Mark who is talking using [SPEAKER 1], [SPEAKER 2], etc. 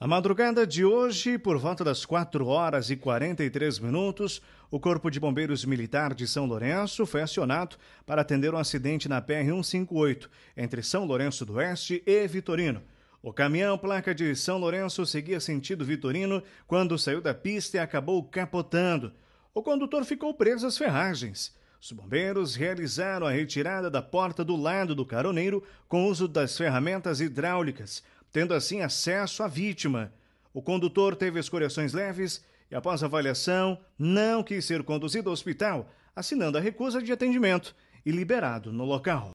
[SPEAKER 1] A madrugada de hoje, por volta das 4 horas e 43 minutos, o Corpo de Bombeiros Militar de São Lourenço foi acionado para atender um acidente na PR-158, entre São Lourenço do Oeste e Vitorino. O caminhão placa de São Lourenço seguia sentido Vitorino quando saiu da pista e acabou capotando. O condutor ficou preso às ferragens. Os bombeiros realizaram a retirada da porta do lado do caroneiro com uso das ferramentas hidráulicas tendo assim acesso à vítima. O condutor teve escoriações leves e, após avaliação, não quis ser conduzido ao hospital, assinando a recusa de atendimento e liberado no local.